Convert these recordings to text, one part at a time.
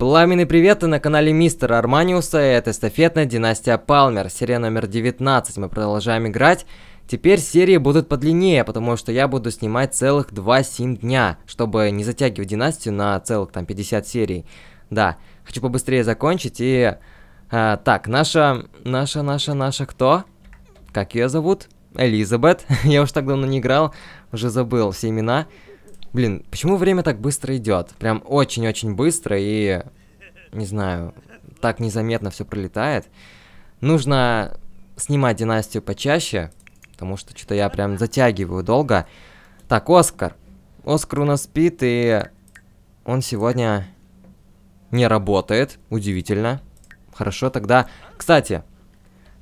Пламенный привет, на канале Мистера Арманиуса, это эстафетная династия Палмер, серия номер 19, мы продолжаем играть. Теперь серии будут подлиннее, потому что я буду снимать целых 2-7 дня, чтобы не затягивать династию на целых там 50 серий. Да, хочу побыстрее закончить и... А, так, наша... Наша, наша, наша кто? Как ее зовут? Элизабет. я уж так давно не играл, уже забыл все имена. Блин, почему время так быстро идет? Прям очень-очень быстро и... Не знаю, так незаметно все пролетает. Нужно снимать династию почаще, потому что что-то я прям затягиваю долго. Так, Оскар. Оскар у нас спит, и он сегодня не работает. Удивительно. Хорошо, тогда... Кстати,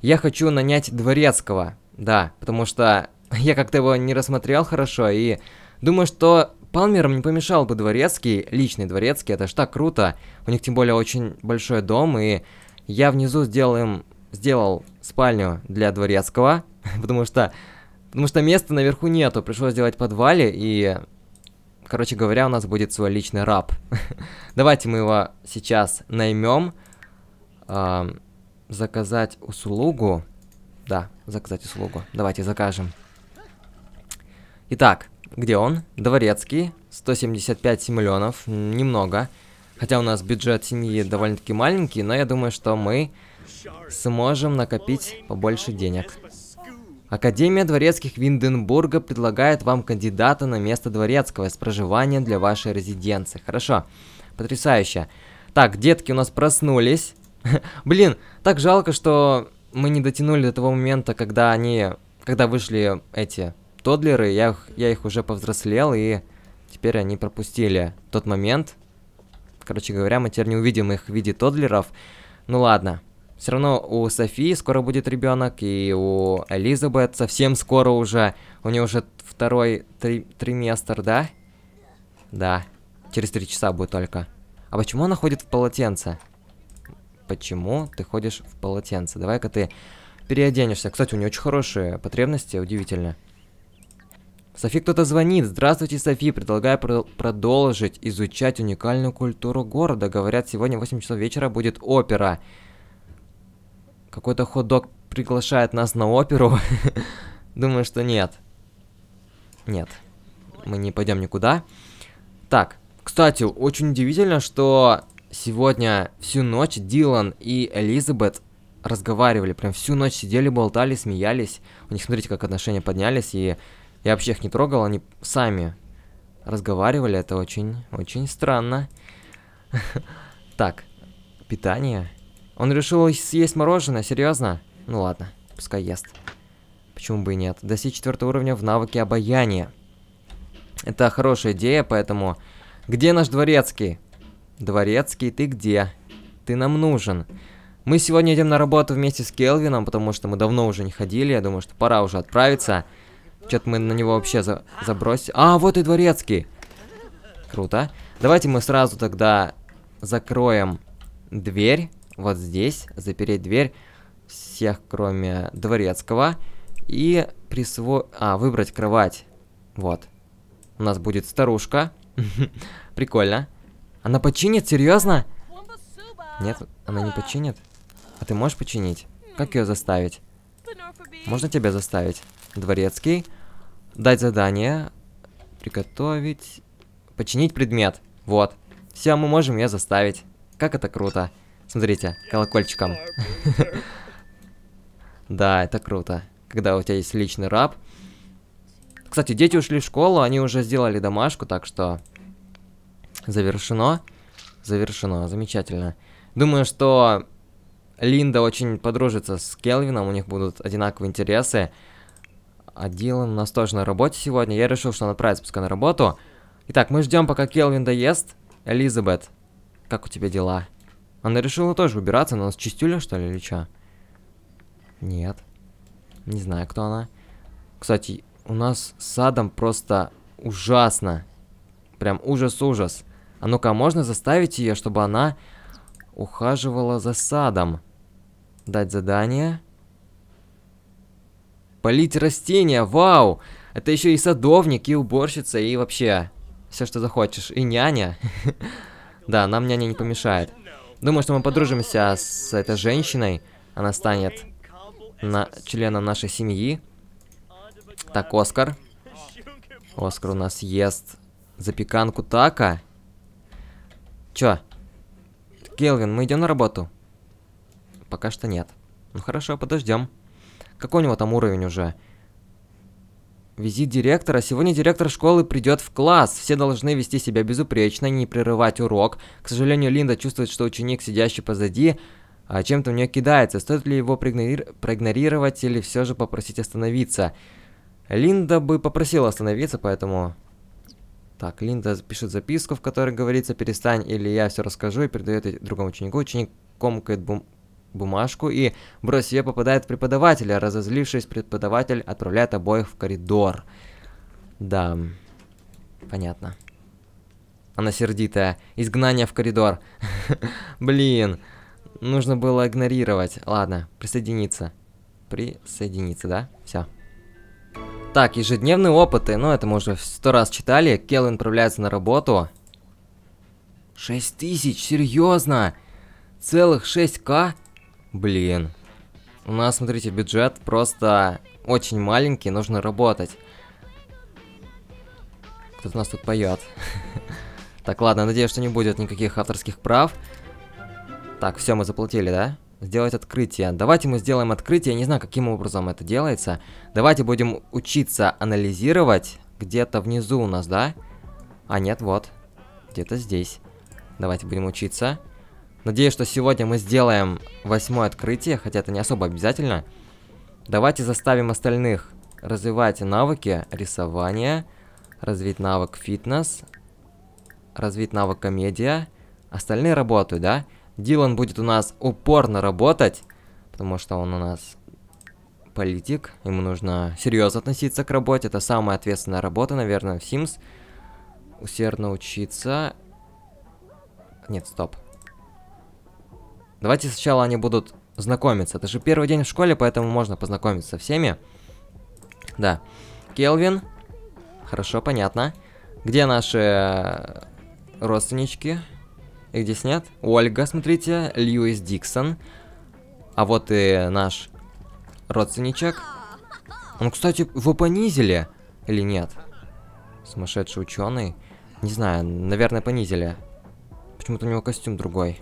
я хочу нанять дворецкого. Да, потому что я как-то его не рассмотрел хорошо, и думаю, что Палмерам не помешал бы дворецкий, личный дворецкий, это ж так круто. У них тем более очень большой дом, и я внизу сделал им, сделал спальню для дворецкого, потому что, потому что места наверху нету, пришлось сделать подвале, и, короче говоря, у нас будет свой личный раб. Давайте мы его сейчас наймем, э, заказать услугу, да, заказать услугу, давайте закажем. Итак, где он? Дворецкий. 175 миллионов. Немного. Хотя у нас бюджет семьи довольно-таки маленький, но я думаю, что мы сможем накопить побольше денег. Академия дворецких Винденбурга предлагает вам кандидата на место дворецкого с проживанием для вашей резиденции. Хорошо. Потрясающе. Так, детки у нас проснулись. Блин, так жалко, что мы не дотянули до того момента, когда они... Когда вышли эти тодлеры, я, я их уже повзрослел, и теперь они пропустили тот момент. Короче говоря, мы теперь не увидим их в виде тодлеров. Ну ладно. Все равно у Софии скоро будет ребенок, и у Элизабет совсем скоро уже. У нее уже второй три триместр, да? Да. Через три часа будет только. А почему она ходит в полотенце? Почему ты ходишь в полотенце? Давай-ка ты переоденешься. Кстати, у нее очень хорошие потребности, удивительно. Софи кто-то звонит. Здравствуйте, Софи. Предлагаю про продолжить изучать уникальную культуру города. Говорят, сегодня в 8 часов вечера будет опера. Какой-то хот-дог приглашает нас на оперу. Думаю, что нет. Нет. Мы не пойдем никуда. Так, кстати, очень удивительно, что сегодня всю ночь Дилан и Элизабет разговаривали. Прям всю ночь сидели, болтали, смеялись. У них, смотрите, как отношения поднялись. И я вообще их не трогал, они сами разговаривали. Это очень, очень странно. Так, питание. Он решил съесть мороженое, серьезно? Ну ладно, пускай ест. Почему бы и нет? Достичь четвертого уровня в навыке обаяния. Это хорошая идея, поэтому... Где наш дворецкий? Дворецкий, ты где? Ты нам нужен. Мы сегодня идем на работу вместе с Келвином, потому что мы давно уже не ходили. Я думаю, что пора уже отправиться. Что-то мы на него вообще за забросили. А, вот и дворецкий. Круто. Давайте мы сразу тогда закроем дверь. Вот здесь. Запереть дверь. Всех, кроме дворецкого. И присво... А, выбрать кровать. Вот. У нас будет старушка. Прикольно. Она починит? Серьезно? Нет, она не починит. А ты можешь починить? Как ее заставить? Можно тебя заставить? Дворецкий. Дать задание. Приготовить. Починить предмет. Вот. Все, мы можем ее заставить. Как это круто. Смотрите, колокольчиком. Да, это круто. Когда у тебя есть личный раб. Кстати, дети ушли в школу, они уже сделали домашку, так что... Завершено. Завершено, замечательно. Думаю, что Линда очень подружится с Келвином, у них будут одинаковые интересы. А Дилан у нас тоже на работе сегодня. Я решил, что он отправится пускай на работу. Итак, мы ждем, пока Келвин доест. Элизабет, как у тебя дела? Она решила тоже убираться, но нас чистюля, что ли, или что? Нет. Не знаю, кто она. Кстати, у нас с садом просто ужасно. Прям ужас-ужас. А ну-ка, можно заставить ее, чтобы она ухаживала за садом? Дать задание полить растения, вау! Это еще и садовник, и уборщица, и вообще все, что захочешь. И няня. Да, нам няня не помешает. Думаю, что мы подружимся с этой женщиной. Она станет на членом нашей семьи. Так, Оскар. Оскар у нас ест запеканку така. Чё? Келвин, мы идем на работу? Пока что нет. Ну хорошо, подождем. Какой у него там уровень уже? Визит директора. Сегодня директор школы придет в класс. Все должны вести себя безупречно, не прерывать урок. К сожалению, Линда чувствует, что ученик, сидящий позади, а, чем-то в нее кидается. Стоит ли его проигнорировать или все же попросить остановиться? Линда бы попросила остановиться, поэтому... Так, Линда пишет записку, в которой говорится «перестань, или я все расскажу» и передает другому ученику. Ученик комкает бум бумажку, и Бросье попадает в преподавателя. Разозлившись, преподаватель отправляет обоих в коридор. Да, понятно. Она сердитая. Изгнание в коридор. Блин, нужно было игнорировать. Ладно, присоединиться. Присоединиться, да? Все. Так, ежедневные опыты. Ну, это мы уже сто раз читали. Келлен отправляется на работу. шесть тысяч, серьезно? Целых 6к? Блин. У нас, смотрите, бюджет просто очень маленький, нужно работать. Кто-то нас тут поет. Так, ладно, надеюсь, что не будет никаких авторских прав. Так, все, мы заплатили, да? Сделать открытие. Давайте мы сделаем открытие, не знаю, каким образом это делается. Давайте будем учиться анализировать где-то внизу у нас, да? А нет, вот. Где-то здесь. Давайте будем учиться. Надеюсь, что сегодня мы сделаем восьмое открытие, хотя это не особо обязательно. Давайте заставим остальных. развивать навыки рисования, развить навык фитнес, развить навык комедия. Остальные работают, да? Дилан будет у нас упорно работать, потому что он у нас политик. Ему нужно серьезно относиться к работе. Это самая ответственная работа, наверное, в Sims. Усердно учиться. Нет, стоп. Давайте сначала они будут знакомиться. Это же первый день в школе, поэтому можно познакомиться со всеми. Да. Келвин. Хорошо, понятно. Где наши э, родственнички? Их здесь нет. Ольга, смотрите. Льюис Диксон. А вот и наш родственничек. Он, ну, кстати, его понизили. Или нет? Сумасшедший ученый. Не знаю, наверное, понизили. Почему-то у него костюм другой.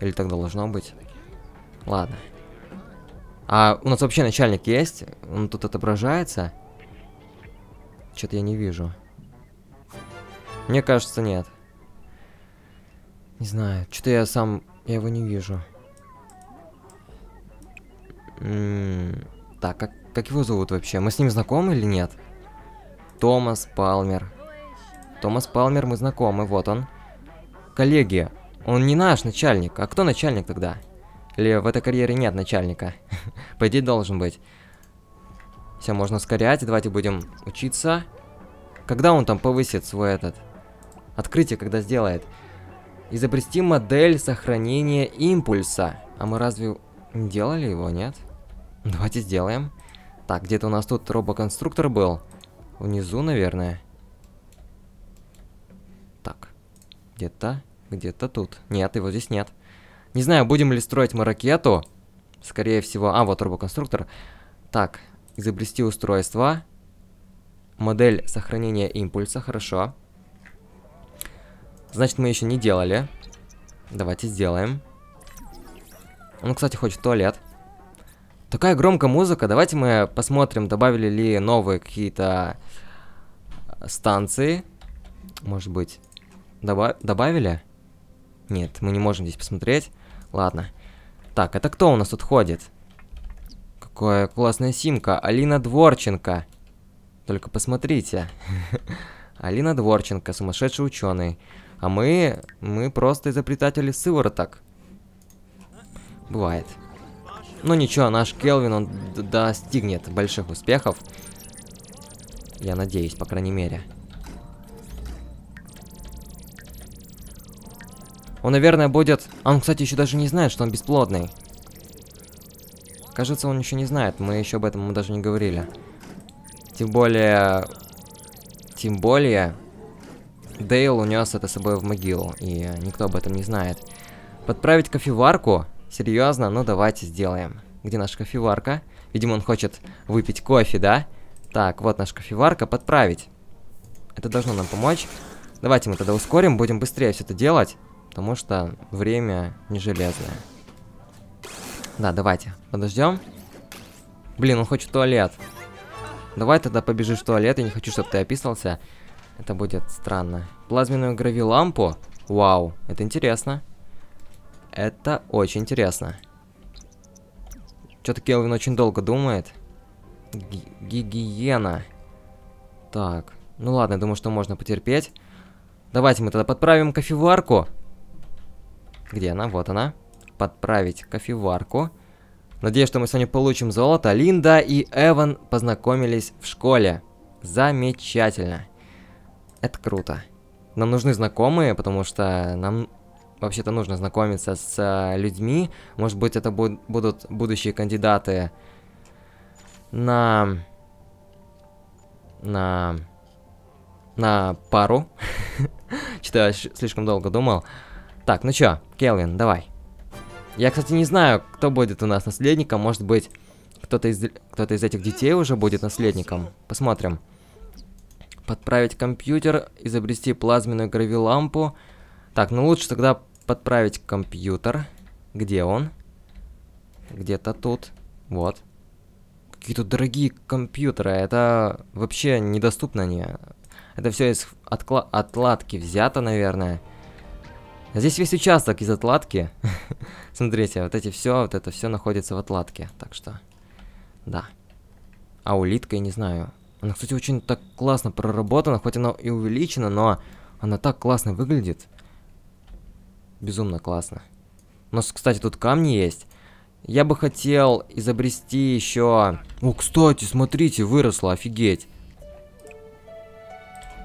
Или так должно быть? Ладно. А у нас вообще начальник есть? Он тут отображается? Что-то я не вижу. Мне кажется, нет. Не знаю. Что-то я сам... Я его не вижу. М м-м, -м так, как, как его зовут вообще? Мы с ним знакомы или нет? Томас Палмер. Томас Палмер, мы знакомы, вот он. Коллеги, он не наш начальник. А кто начальник тогда? Или в этой карьере нет начальника? По идее, должен быть. Все, можно ускорять. Давайте будем учиться. Когда он там повысит свой этот... Открытие, когда сделает. Изобрести модель сохранения импульса. А мы разве не делали его, нет? Давайте сделаем. Так, где-то у нас тут робоконструктор был. Внизу, наверное. Так, где-то... Где-то тут. Нет, его здесь нет. Не знаю, будем ли строить мы ракету. Скорее всего... А, вот робоконструктор Так, изобрести устройство. Модель сохранения импульса, хорошо. Значит, мы еще не делали. Давайте сделаем. Он, кстати, хочет в туалет. Такая громкая музыка. Давайте мы посмотрим, добавили ли новые какие-то э, станции. Может быть, добав добавили? Нет, мы не можем здесь посмотреть. Ладно. Так, это кто у нас тут ходит? Какая классная симка. Алина Дворченко. Только посмотрите. Алина Дворченко, сумасшедший ученый. А мы... мы просто изобретатели сывороток. Бывает. Ну ничего, наш Келвин, он достигнет больших успехов. Я надеюсь, по крайней мере. Он, наверное, будет... А он, кстати, еще даже не знает, что он бесплодный. Кажется, он еще не знает. Мы еще об этом мы даже не говорили. Тем более... Тем более... Дейл унес это с собой в могилу, и никто об этом не знает. Подправить кофеварку? Серьезно? Ну, давайте сделаем. Где наша кофеварка? Видимо, он хочет выпить кофе, да? Так, вот наша кофеварка. Подправить. Это должно нам помочь. Давайте мы тогда ускорим, будем быстрее все это делать. Потому что время не железное. Да, давайте. Подождем. Блин, он хочет туалет. Давай тогда побежишь в туалет. Я не хочу, чтобы ты описывался. Это будет странно. Плазменную гравилампу? Вау, это интересно. Это очень интересно. Что-то Келвин очень долго думает. Г гигиена. Так, ну ладно, я думаю, что можно потерпеть. Давайте мы тогда подправим кофеварку. Где она? Вот она. Подправить кофеварку. Надеюсь, что мы сегодня получим золото. Линда и Эван познакомились в школе. Замечательно. Это круто. Нам нужны знакомые, потому что нам вообще-то нужно знакомиться с э, людьми. Может быть, это буд будут будущие кандидаты на... на... на пару. Что-то я слишком долго думал. Так, ну чё, Келвин, давай. Я, кстати, не знаю, кто будет у нас наследником. Может быть, кто-то из, кто из этих детей уже будет наследником. Посмотрим. Подправить компьютер, изобрести плазменную гравилампу. Так, ну лучше тогда подправить компьютер. Где он? Где-то тут. Вот. Какие тут дорогие компьютеры. Это вообще недоступно не. Это все из откла отладки взято, наверное. А здесь весь участок из отладки. Смотрите, вот эти все, вот это все находится в отладке. Так что, да. А улитка, я не знаю. Она, кстати, очень так классно проработана, хоть она и увеличена, но она так классно выглядит. Безумно классно. У нас, кстати, тут камни есть. Я бы хотел изобрести еще... О, кстати, смотрите, выросло, офигеть.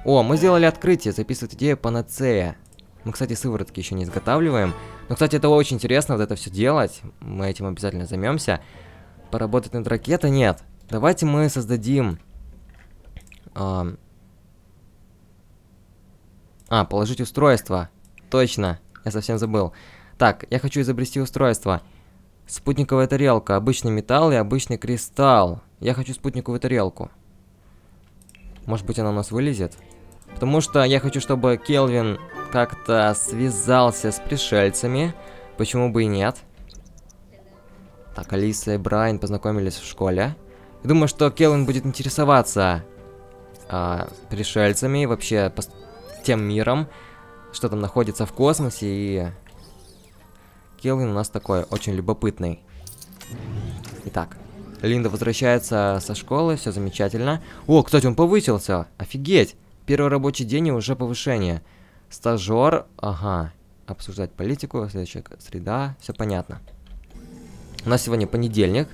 О, мы сделали открытие, записывает идею панацея. Мы, кстати, сыворотки еще не изготавливаем. Но, кстати, это очень интересно, вот это все делать. Мы этим обязательно займемся. Поработать над ракетой нет. Давайте мы создадим... Э, а, положить устройство. Точно, я совсем забыл. Так, я хочу изобрести устройство. Спутниковая тарелка, обычный металл и обычный кристалл. Я хочу спутниковую тарелку. Может быть, она у нас вылезет? Потому что я хочу, чтобы Келвин как-то связался с пришельцами. Почему бы и нет? Так, Алиса и Брайан познакомились в школе. Думаю, что Келлен будет интересоваться э, пришельцами, вообще тем миром, что там находится в космосе. И Келлен у нас такой очень любопытный. Итак, Линда возвращается со школы, все замечательно. О, кстати, он повысился, офигеть! Первый рабочий день и уже повышение. Стажер, ага, обсуждать политику, следующая среда, все понятно. У нас сегодня понедельник.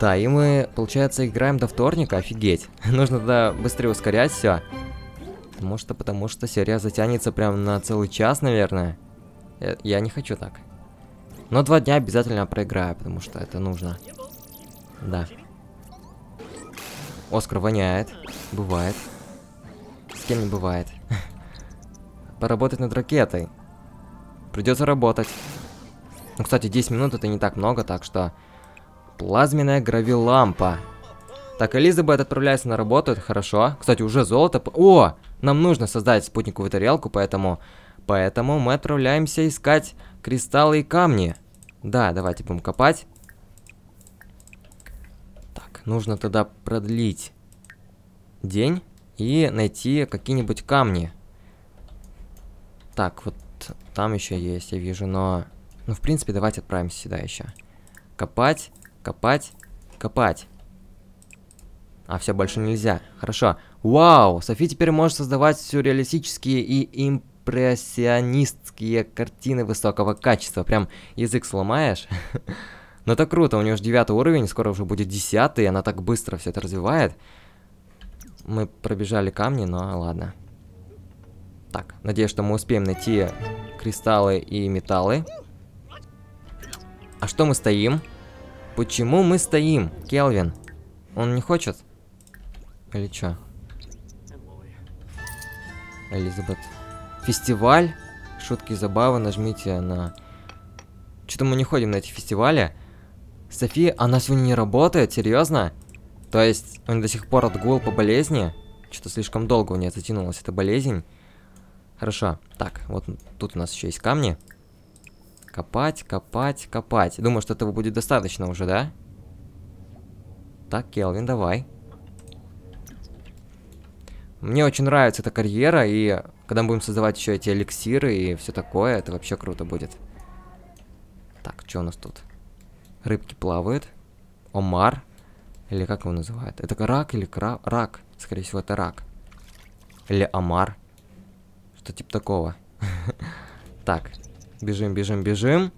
Да, и мы, получается, играем до вторника, офигеть. Нужно тогда быстрее ускорять все. Потому что, потому что серия затянется прям на целый час, наверное. Я, я не хочу так. Но два дня обязательно проиграю, потому что это нужно. Да. Оскар воняет. Бывает. С кем не бывает. поработать над ракетой. Придется работать. Ну, кстати, 10 минут это не так много, так что... Плазменная гравилампа. Так, Элизабет отправляется на работу, это хорошо. Кстати, уже золото... О! Нам нужно создать спутниковую тарелку, поэтому... Поэтому мы отправляемся искать кристаллы и камни. Да, давайте будем копать. Так, нужно тогда продлить день и найти какие-нибудь камни. Так, вот там еще есть, я вижу, но... Ну, в принципе, давайте отправимся сюда еще. Копать, копать, копать. А, все, больше нельзя. Хорошо. Вау! Софи теперь может создавать сюрреалистические и импрессионистские картины высокого качества. Прям язык сломаешь. Но это круто, у нее же девятый уровень, скоро уже будет десятый, она так быстро все это развивает. Мы пробежали камни, но ладно. Так, надеюсь, что мы успеем найти кристаллы и металлы. А что мы стоим? Почему мы стоим, Келвин? Он не хочет? Или чё? Элизабет. Фестиваль? Шутки и забавы, нажмите на... Что-то мы не ходим на эти фестивали. София, она сегодня не работает? Серьезно? То есть, он до сих пор отгул по болезни? Что-то слишком долго у нее затянулась эта болезнь. Хорошо. Так, вот тут у нас еще есть камни. Копать, копать, копать. Думаю, что этого будет достаточно уже, да? Так, Келвин, давай. Мне очень нравится эта карьера, и когда мы будем создавать еще эти эликсиры и все такое, это вообще круто будет. Так, что у нас тут? Рыбки плавают. Омар. Или как его называют? Это рак или кра... рак? Скорее всего, это рак. Или омар что-то типа такого. Так, бежим, бежим, бежим.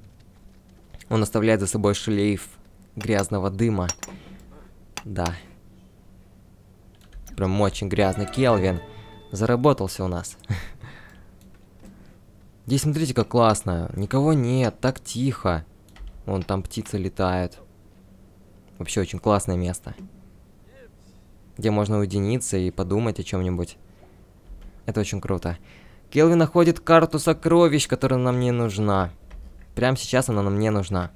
Он оставляет за собой шлейф грязного дыма. Да. Прям очень грязный Келвин. Заработался у нас. Здесь смотрите, как классно. Никого нет, так тихо. Вон там птицы летают. Вообще очень классное место. Где можно уединиться и подумать о чем-нибудь. Это очень круто. Келви находит карту сокровищ, которая нам не нужна. Прямо сейчас она нам не нужна.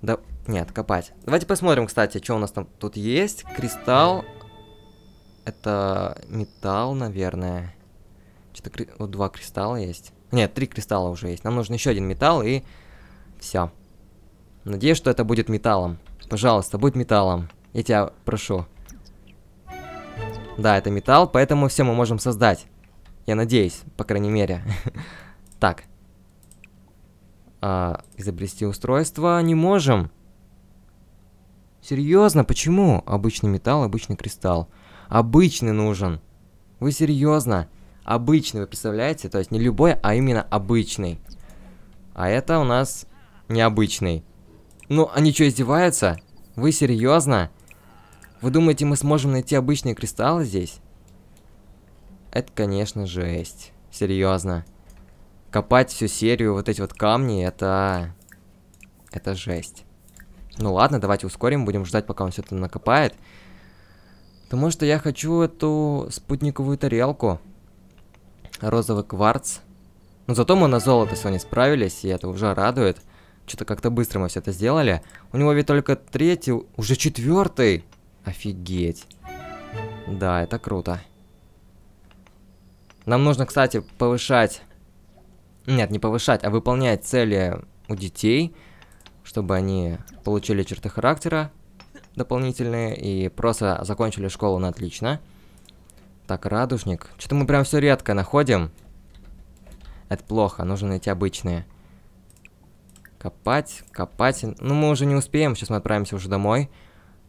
Да, нет, копать. Давайте посмотрим, кстати, что у нас там тут есть. Кристалл. Это металл, наверное. Что-то кри... вот два кристалла есть. Нет, три кристалла уже есть. Нам нужен еще один металл и все. Надеюсь, что это будет металлом. Пожалуйста, будь металлом. Я тебя прошу. Да, это металл, поэтому все мы можем создать. Я надеюсь, по крайней мере. Так. А, изобрести устройство не можем. Серьезно, почему? Обычный металл, обычный кристалл. Обычный нужен. Вы серьезно? Обычный, вы представляете? То есть не любой, а именно обычный. А это у нас необычный. Ну, они а что, издеваются? Вы серьезно? Вы думаете, мы сможем найти обычные кристаллы здесь? Это, конечно, жесть. Серьезно. Копать всю серию вот эти вот камни, это... Это жесть. Ну ладно, давайте ускорим, будем ждать, пока он все это накопает. Потому что я хочу эту спутниковую тарелку. Розовый кварц. Но зато мы на золото сегодня справились, и это уже радует. Что-то как-то быстро мы все это сделали. У него ведь только третий, уже четвертый. Офигеть. Да, это круто. Нам нужно, кстати, повышать... Нет, не повышать, а выполнять цели у детей, чтобы они получили черты характера дополнительные и просто закончили школу на отлично. Так, радужник. Что-то мы прям все редко находим. Это плохо, нужно найти обычные. Копать, копать. Ну, мы уже не успеем, сейчас мы отправимся уже домой.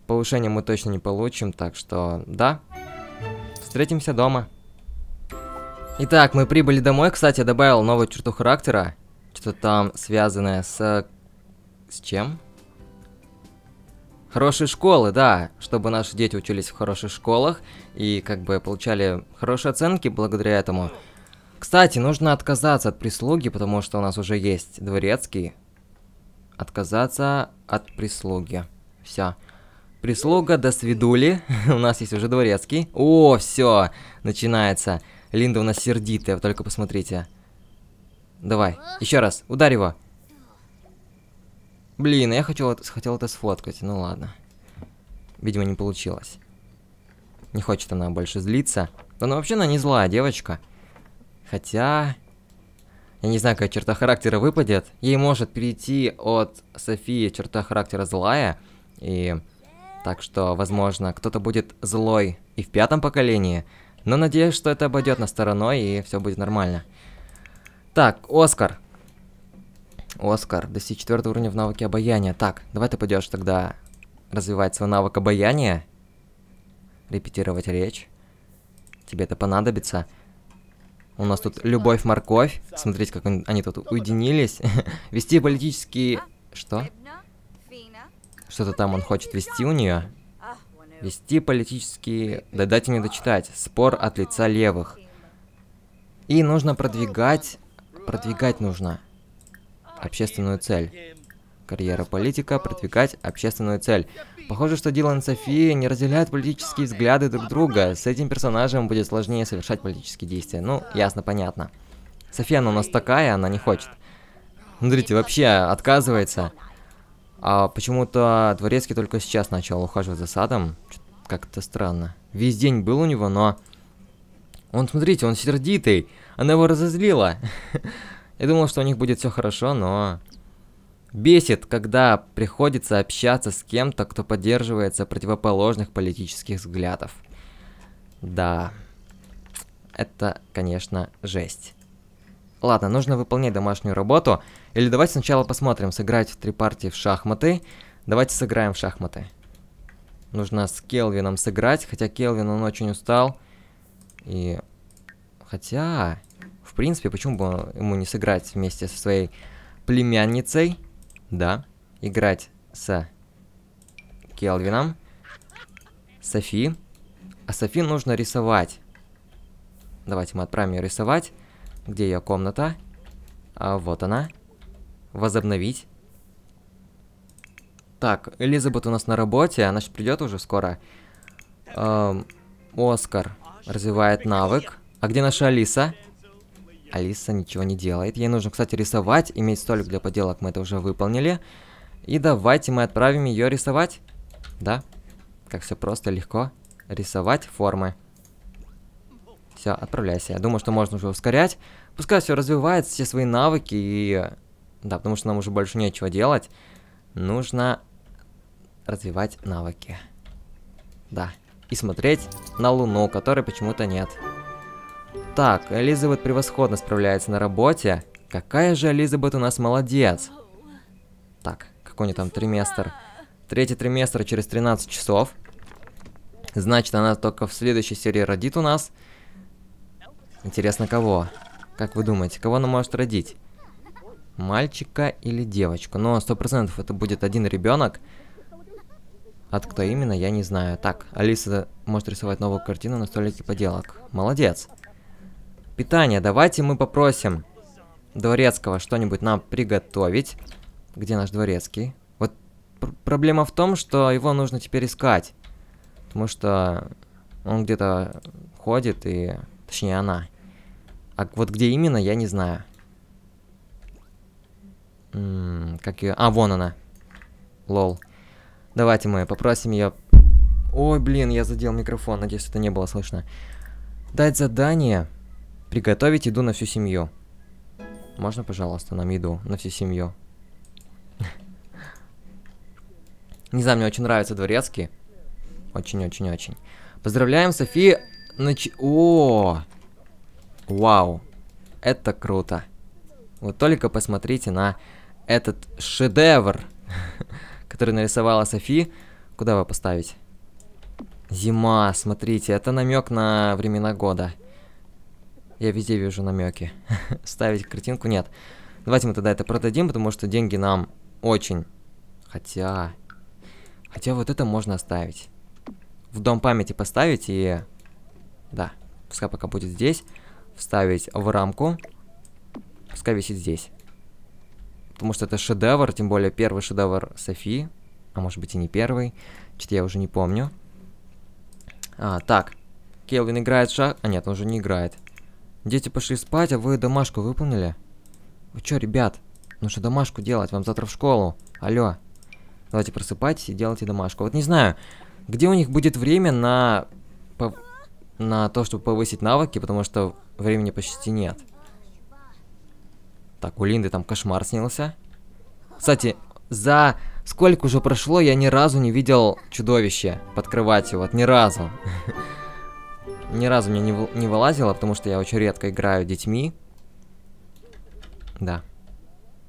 Повышение мы точно не получим, так что да. Встретимся дома. Итак, мы прибыли домой. Кстати, я добавил новую черту характера. Что-то там связанное с... С чем? Хорошие школы, да. Чтобы наши дети учились в хороших школах и как бы получали хорошие оценки благодаря этому. Кстати, нужно отказаться от прислуги, потому что у нас уже есть дворецкий. Отказаться от прислуги. вся Прислуга, до свидули. у нас есть уже дворецкий. О, все, начинается. Линда у нас сердитая, вы только посмотрите. Давай, еще раз, ударь его. Блин, я хотел, хотел это сфоткать, ну ладно. Видимо, не получилось. Не хочет она больше злиться. Да она ну, вообще, она не злая девочка. Хотя... Я не знаю, какая черта характера выпадет. Ей может перейти от Софии черта характера злая. И... Так что, возможно, кто-то будет злой и в пятом поколении, но надеюсь, что это обойдет на стороной и все будет нормально. Так, Оскар. Оскар, достичь четвертого уровня в навыке обаяния. Так, давай ты пойдешь тогда развивать свой навык обаяния. Репетировать речь. Тебе это понадобится. У нас тут любовь-морковь. Смотрите, как они тут уединились. Вести политические... Что? Что-то там он хочет вести у нее вести политические... Да дайте мне дочитать. Спор от лица левых. И нужно продвигать... Продвигать нужно общественную цель. Карьера политика, продвигать общественную цель. Похоже, что Дилан и София не разделяют политические взгляды друг друга. С этим персонажем будет сложнее совершать политические действия. Ну, ясно, понятно. София, она у нас такая, она не хочет. Смотрите, вообще отказывается. А почему-то Дворецкий только сейчас начал ухаживать за садом. Как-то странно. Весь день был у него, но... Он, смотрите, он сердитый. Она его разозлила. Я думал, что у них будет все хорошо, но... Бесит, когда приходится общаться с кем-то, кто поддерживается противоположных политических взглядов. Да. Это, конечно, жесть. Ладно, нужно выполнять домашнюю работу. Или давайте сначала посмотрим, сыграть в три партии в шахматы. Давайте сыграем в шахматы. Нужно с Келвином сыграть, хотя Келвин, он очень устал. И... Хотя... В принципе, почему бы ему не сыграть вместе со своей племянницей? Да. Играть с Келвином. Софи. А Софи нужно рисовать. Давайте мы отправим ее рисовать. Где ее комната? А, вот она. Возобновить. Так, Элизабет у нас на работе, она же придет уже скоро. Эм, Оскар развивает навык. А где наша Алиса? Алиса ничего не делает. Ей нужно, кстати, рисовать, иметь столик для поделок, мы это уже выполнили. И давайте мы отправим ее рисовать. Да, как все просто, легко. Рисовать формы. Все, отправляйся. Я думаю, что можно уже ускорять. Пускай все развивает, все свои навыки и да, потому что нам уже больше нечего делать. Нужно развивать навыки. Да. И смотреть на Луну, которой почему-то нет. Так, Элизабет превосходно справляется на работе. Какая же Элизабет у нас молодец. Так, какой у нее там триместр? Третий триместр через 13 часов. Значит, она только в следующей серии родит у нас. Интересно, кого? Как вы думаете, кого она может родить? мальчика или девочку. Но сто процентов это будет один ребенок. От кто именно, я не знаю. Так, Алиса может рисовать новую картину на столике поделок. Молодец. Питание. Давайте мы попросим дворецкого что-нибудь нам приготовить. Где наш дворецкий? Вот пр проблема в том, что его нужно теперь искать. Потому что он где-то ходит и... Точнее, она. А вот где именно, я не знаю как ее... А, вон она. Лол. Давайте мы попросим ее... Ой, блин, я задел микрофон. Надеюсь, это не было слышно. Дать задание. Приготовить еду на всю семью. Можно, пожалуйста, нам еду на всю семью? Не знаю, мне очень нравится дворецкий. Очень-очень-очень. Поздравляем, София. О! Вау. Это круто. Вот только посмотрите на этот шедевр, который нарисовала Софи. Куда его поставить? Зима, смотрите, это намек на времена года. Я везде вижу намеки. Ставить картинку нет. Давайте мы тогда это продадим, потому что деньги нам очень. Хотя... Хотя вот это можно оставить. В дом памяти поставить и... Да, пускай пока будет здесь. Вставить в рамку пускай висит здесь. Потому что это шедевр, тем более первый шедевр Софии. А может быть и не первый. Что-то я уже не помню. А, так. Келвин играет шах... А нет, он уже не играет. Дети пошли спать, а вы домашку выполнили? Вы чё, ребят? Нужно домашку делать, вам завтра в школу. Алло. Давайте просыпайтесь и делайте домашку. Вот не знаю, где у них будет время на... По... На то, чтобы повысить навыки, потому что времени почти нет. Так, у Линды там кошмар снялся. Кстати, за сколько уже прошло, я ни разу не видел чудовище под кроватью. Вот ни разу. Ни разу мне не вылазило, потому что я очень редко играю детьми. Да.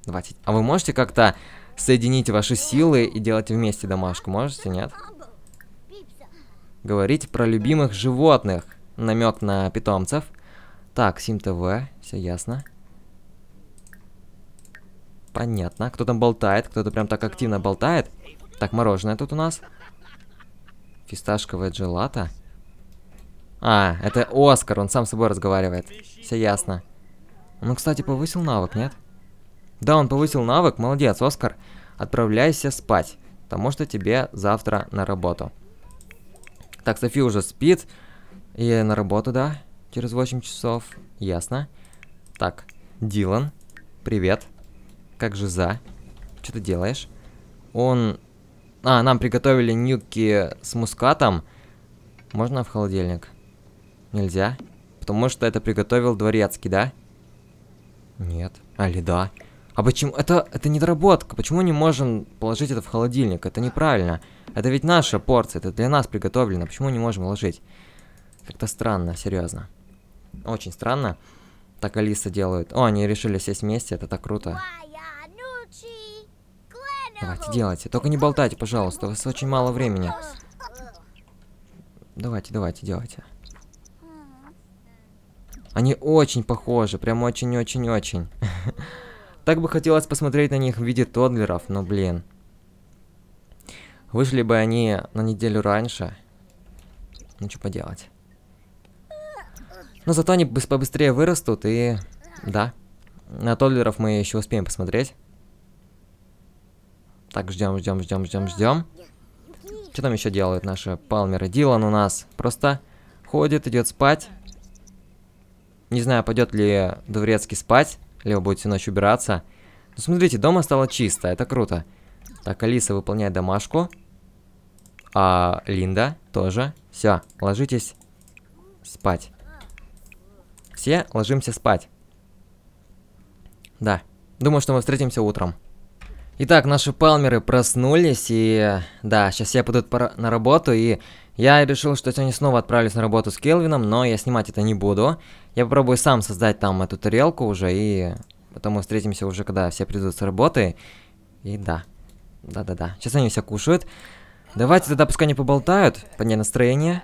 Давайте. А вы можете как-то соединить ваши силы и делать вместе домашку? Можете, нет? Говорить про любимых животных. Намек на питомцев. Так, Сим ТВ, все ясно. Понятно. Кто там болтает? Кто-то прям так активно болтает. Так, мороженое тут у нас. Фисташковое джелато. А, это Оскар, он сам с собой разговаривает. Все ясно. Ну, кстати, повысил навык, нет? Да, он повысил навык. Молодец, Оскар. Отправляйся спать, потому что тебе завтра на работу. Так, Софи уже спит. И на работу, да? Через 8 часов. Ясно. Так, Дилан, привет. Как же за? Что ты делаешь? Он... А, нам приготовили нюки с мускатом. Можно в холодильник? Нельзя. Потому что это приготовил дворецкий, да? Нет. А, да. А почему... Это, это недоработка. Почему не можем положить это в холодильник? Это неправильно. Это ведь наша порция. Это для нас приготовлено. Почему не можем положить? Как-то странно, серьезно. Очень странно. Так Алиса делает. О, они решили сесть вместе. Это так круто. Давайте, делайте. Только не болтайте, пожалуйста. У вас очень мало времени. Давайте, давайте, делайте. Они очень похожи. Прям очень-очень-очень. Так бы хотелось посмотреть на них в виде тоддлеров, но, блин. Вышли бы они на неделю раньше. Ну, что поделать. Но зато они побыстрее вырастут и... Да. На тоддлеров мы еще успеем посмотреть. Так, ждем, ждем, ждем, ждем, ждем. Что там еще делают наши Палмер Дилан у нас? Просто ходит, идет спать. Не знаю, пойдет ли Дворецкий спать, либо будет всю ночь убираться. Но смотрите, дома стало чисто, это круто. Так, Алиса выполняет домашку. А Линда тоже. Все, ложитесь спать. Все ложимся спать. Да. Думаю, что мы встретимся утром. Итак, наши палмеры проснулись, и... Да, сейчас я пойду на работу, и... Я решил, что сегодня снова отправлюсь на работу с Келвином, но я снимать это не буду. Я попробую сам создать там эту тарелку уже, и... Потом мы встретимся уже, когда все придут с работы. И да. Да-да-да. Сейчас они все кушают. Давайте тогда пускай они поболтают, поднять настроение.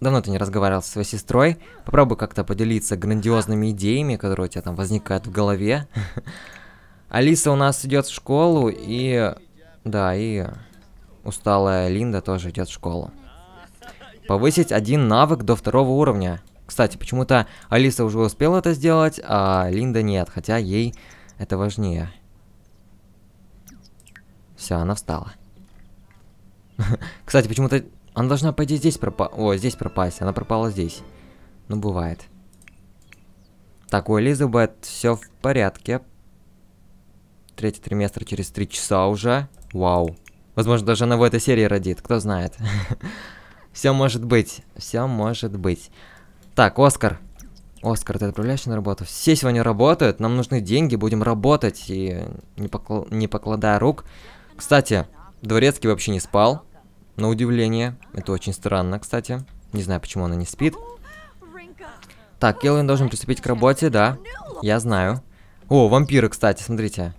Давно ты не разговаривал со своей сестрой. Попробуй как-то поделиться грандиозными идеями, которые у тебя там возникают в голове. Алиса у нас идет в школу и... Да, и усталая Линда тоже идет в школу. Повысить один навык до второго уровня. Кстати, почему-то Алиса уже успела это сделать, а Линда нет, хотя ей это важнее. Все, она встала. Кстати, почему-то она должна пойти здесь пропа... О, здесь пропасть. Она пропала здесь. Ну, бывает. Так, у Элизабет все в порядке. Третий триместр через три часа уже. Вау. Возможно, даже она в этой серии родит, кто знает. Все может быть, все может быть. Так, Оскар. Оскар, ты отправляешься на работу? Все сегодня работают, нам нужны деньги, будем работать, и не, покл... не покладая рук. Кстати, Дворецкий вообще не спал, на удивление. Это очень странно, кстати. Не знаю, почему она не спит. Так, Келвин должен приступить к работе, да, я знаю. О, вампиры, кстати, смотрите.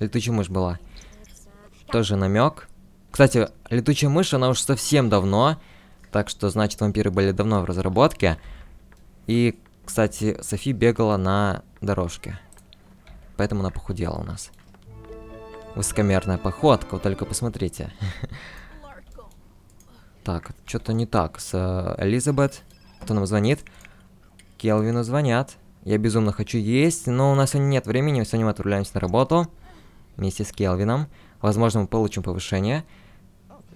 Летучая мышь была. Тоже намек. Кстати, летучая мышь, она уж совсем давно. Так что, значит, вампиры были давно в разработке. И, кстати, Софи бегала на дорожке. Поэтому она похудела у нас. Высокомерная походка, вот только посмотрите. Так, что-то не так с э, Элизабет. Кто нам звонит? Келвину звонят. Я безумно хочу есть, но у нас сегодня нет времени, мы сегодня отправляемся на работу вместе с Келвином. Возможно, мы получим повышение.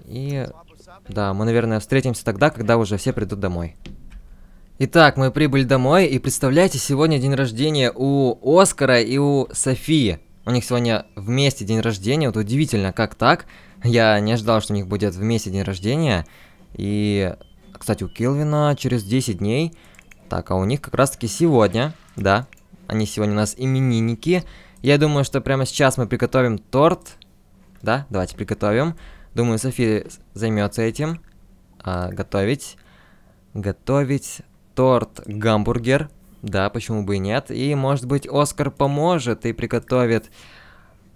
И да, мы, наверное, встретимся тогда, когда уже все придут домой. Итак, мы прибыли домой, и представляете, сегодня день рождения у Оскара и у Софии. У них сегодня вместе день рождения, вот удивительно, как так. Я не ожидал, что у них будет вместе день рождения. И, кстати, у Келвина через 10 дней. Так, а у них как раз-таки сегодня, да, они сегодня у нас именинники. Я думаю, что прямо сейчас мы приготовим торт. Да, давайте приготовим. Думаю, София займется этим. А, готовить. Готовить торт-гамбургер. Да, почему бы и нет. И, может быть, Оскар поможет и приготовит.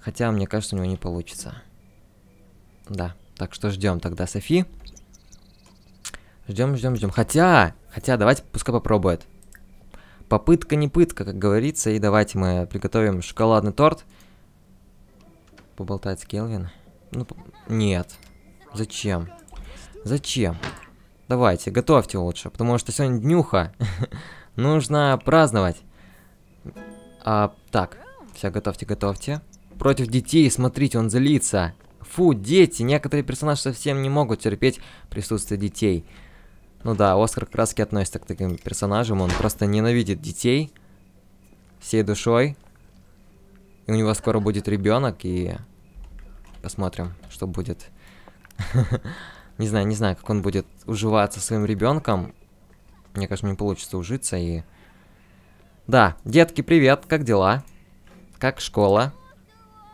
Хотя, мне кажется, у него не получится. Да, так что ждем тогда Софи. Ждем, ждем, ждем. Хотя, хотя, давайте пускай попробует. Попытка не пытка, как говорится. И давайте мы приготовим шоколадный торт. Поболтать с Келвин. Ну, нет. Зачем? Зачем? Давайте, готовьте лучше, потому что сегодня днюха. Нужно праздновать. А, так, все, готовьте, готовьте. Против детей, смотрите, он злится. Фу, дети, некоторые персонажи совсем не могут терпеть присутствие детей. Ну да, Оскар как раз относится к таким персонажам. Он просто ненавидит детей всей душой. И у него скоро будет ребенок, и посмотрим, что будет. Не знаю, не знаю, как он будет уживаться со своим ребенком. Мне кажется, не получится ужиться и... Да, детки, привет, как дела? Как школа?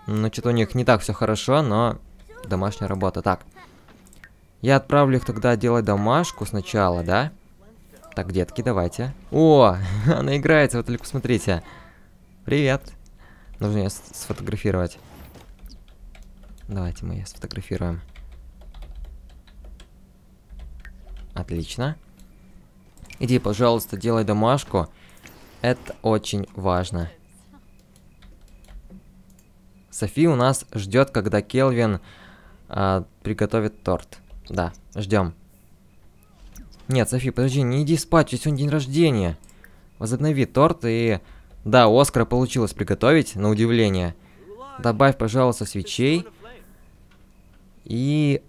Ну, что-то у них не так все хорошо, но домашняя работа. Так, я отправлю их тогда делать домашку сначала, да? Так, детки, давайте. О, она играется, вот только смотрите. Привет. Нужно ее сфотографировать. Давайте мы ее сфотографируем. Отлично. Иди, пожалуйста, делай домашку. Это очень важно. Софи у нас ждет, когда Келвин э, приготовит торт. Да, ждем. Нет, Софи, подожди, не иди спать, сегодня день рождения. Возобнови торт и... Да, Оскара получилось приготовить, на удивление. Добавь, пожалуйста, свечей. И...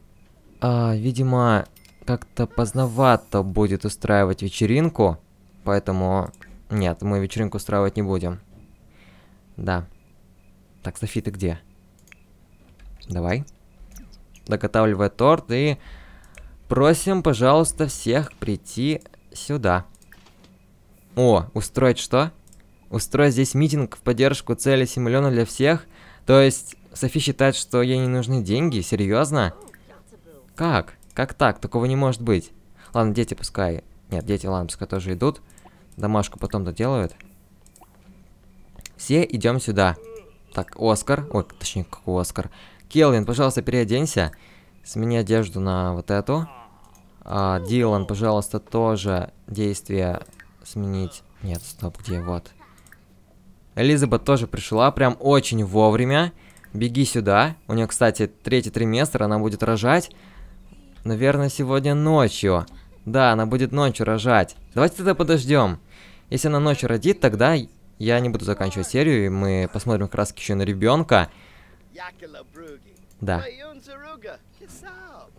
А, видимо, как-то поздновато будет устраивать вечеринку. Поэтому... Нет, мы вечеринку устраивать не будем. Да. Так, Софи, ты где? Давай доготавливая торт, и просим, пожалуйста, всех прийти сюда. О, устроить что? Устроить здесь митинг в поддержку цели Симулена для всех? То есть, Софи считает, что ей не нужны деньги? Серьезно? Как? Как так? Такого не может быть. Ладно, дети пускай... Нет, дети, ладно, пускай тоже идут. Домашку потом доделают. Все идем сюда. Так, Оскар. Ой, точнее, как Оскар. Келвин, пожалуйста, переоденься. Смени одежду на вот эту. А, Дилан, пожалуйста, тоже действие сменить. Нет, стоп, где? Вот. Элизабет тоже пришла, прям очень вовремя. Беги сюда. У нее, кстати, третий триместр, она будет рожать. Наверное, сегодня ночью. Да, она будет ночью рожать. Давайте тогда подождем. Если она ночью родит, тогда я не буду заканчивать серию, и мы посмотрим как раз еще на ребенка. Да.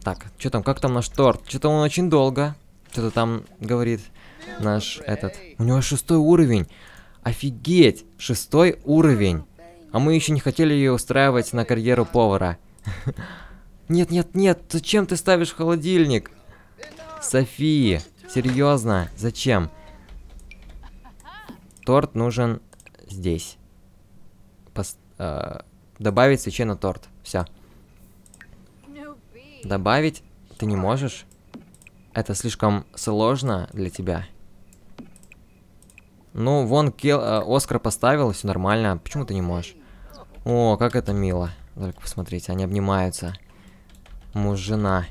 Так, что там, как там наш торт? Что-то он очень долго. Что-то там говорит наш этот. У него шестой уровень. Офигеть! Шестой уровень. А мы еще не хотели ее устраивать на карьеру повара. Нет, нет, нет, зачем ты ставишь холодильник? Софии, серьезно, зачем? Торт нужен здесь. Пос э, Добавить свечей на торт. Все. Добавить ты не можешь. Это слишком сложно для тебя. Ну, вон Кел, э, Оскар поставил, все нормально. Почему ты не можешь? О, как это мило. Только посмотрите, они обнимаются. Муж, жена.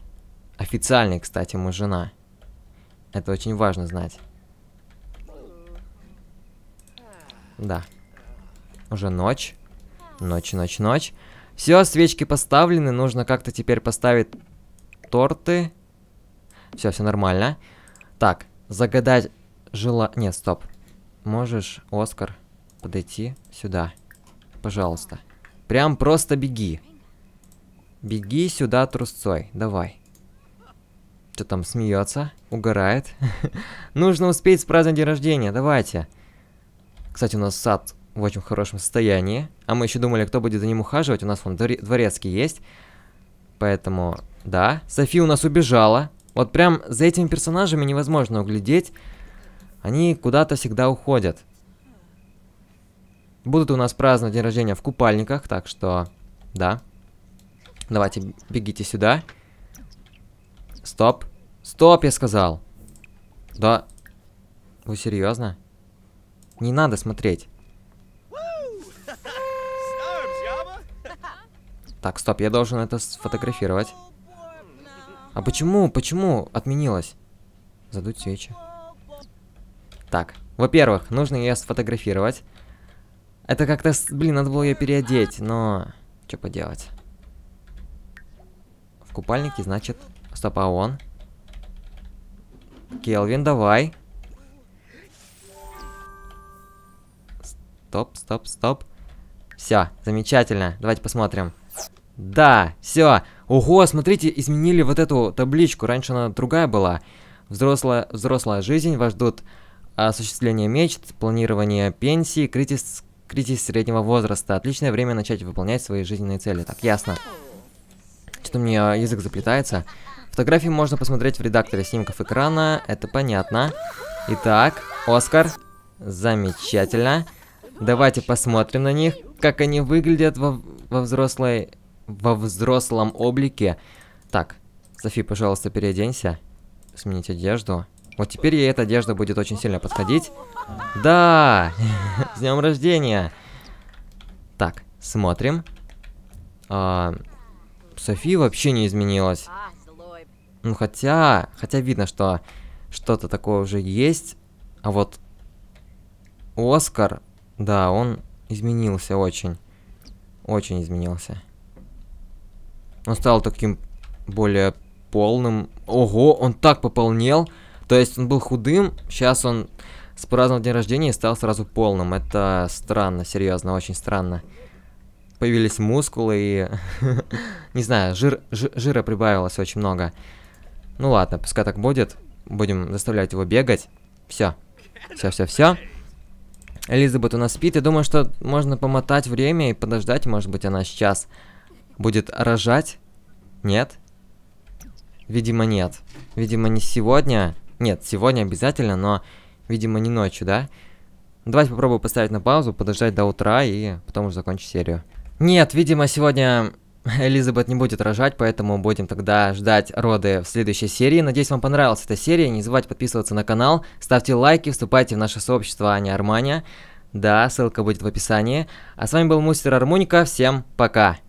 Официальный, кстати, муж, жена. Это очень важно знать. Да. Уже ночь. Ночь, ночь, ночь. Все, свечки поставлены. Нужно как-то теперь поставить торты. Все, все нормально. Так, загадать жила? Нет, стоп. Можешь, Оскар, подойти сюда. Пожалуйста. Прям просто беги. Беги сюда трусцой. Давай. Что там, смеется? Угорает? Нужно успеть с праздновать день рождения. Давайте. Кстати, у нас сад в очень хорошем состоянии. А мы еще думали, кто будет за ним ухаживать. У нас вон дворецкий есть. Поэтому, да. Софи у нас убежала. Вот прям за этими персонажами невозможно углядеть. Они куда-то всегда уходят. Будут у нас праздновать день рождения в купальниках, так что... Да. Давайте, бегите сюда. Стоп. Стоп, я сказал. Да. Вы серьезно? Не надо смотреть. Так, стоп, я должен это сфотографировать. А почему, почему отменилось? Задуть свечи. Так, во-первых, нужно ее сфотографировать. Это как-то, блин, надо было ее переодеть, но... Что поделать? В купальнике, значит... Стоп, а он? Келвин, давай. Стоп, стоп, стоп. Все, замечательно. Давайте посмотрим. Да, все. Ого, смотрите, изменили вот эту табличку. Раньше она другая была. Взрослая, взрослая жизнь вас ждут осуществление мечт, планирование пенсии, кризис, кризис среднего возраста. Отличное время начать выполнять свои жизненные цели. Так, ясно. Что-то мне язык заплетается. Фотографии можно посмотреть в редакторе снимков экрана, это понятно. Итак, Оскар. Замечательно. Давайте посмотрим на них, как они выглядят во, во взрослой во взрослом облике. Так, Софи, пожалуйста, переоденься. Сменить одежду. Вот теперь ей эта одежда будет очень сильно подходить. Да! С днем рождения! Так, смотрим. А, Софи вообще не изменилась. Ну хотя, хотя видно, что что-то такое уже есть. А вот Оскар, да, он изменился очень. Очень изменился. Он стал таким более полным. Ого, он так пополнел. То есть он был худым, сейчас он спраздновал день рождения и стал сразу полным. Это странно, серьезно, очень странно. Появились мускулы и... Не знаю, жир, жира прибавилось очень много. Ну ладно, пускай так будет. Будем заставлять его бегать. Все. Все, все, все. Элизабет у нас спит. Я думаю, что можно помотать время и подождать. Может быть, она сейчас будет рожать? Нет? Видимо, нет. Видимо, не сегодня. Нет, сегодня обязательно, но, видимо, не ночью, да? Давайте попробую поставить на паузу, подождать до утра и потом уже закончить серию. Нет, видимо, сегодня Элизабет не будет рожать, поэтому будем тогда ждать роды в следующей серии. Надеюсь, вам понравилась эта серия. Не забывайте подписываться на канал, ставьте лайки, вступайте в наше сообщество Аня Армания. Да, ссылка будет в описании. А с вами был Мустер Армоника. Всем пока!